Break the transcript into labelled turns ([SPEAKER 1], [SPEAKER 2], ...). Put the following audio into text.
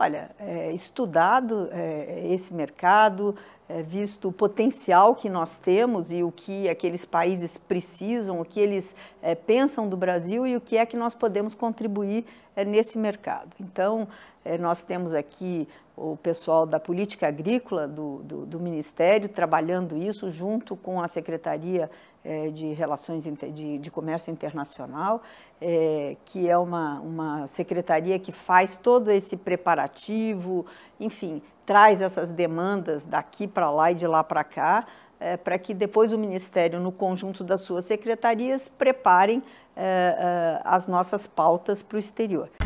[SPEAKER 1] Olha, é, estudado é, esse mercado, é, visto o potencial que nós temos e o que aqueles países precisam, o que eles é, pensam do Brasil e o que é que nós podemos contribuir é, nesse mercado. Então, é, nós temos aqui o pessoal da política agrícola do, do, do Ministério trabalhando isso junto com a Secretaria é, de Relações de, de Comércio Internacional, é, que é uma, uma secretaria que faz todo esse preparativo, enfim, traz essas demandas daqui para lá e de lá para cá, é, eh, para que depois o Ministério, no conjunto das suas secretarias, preparem é, é, as nossas pautas para o exterior.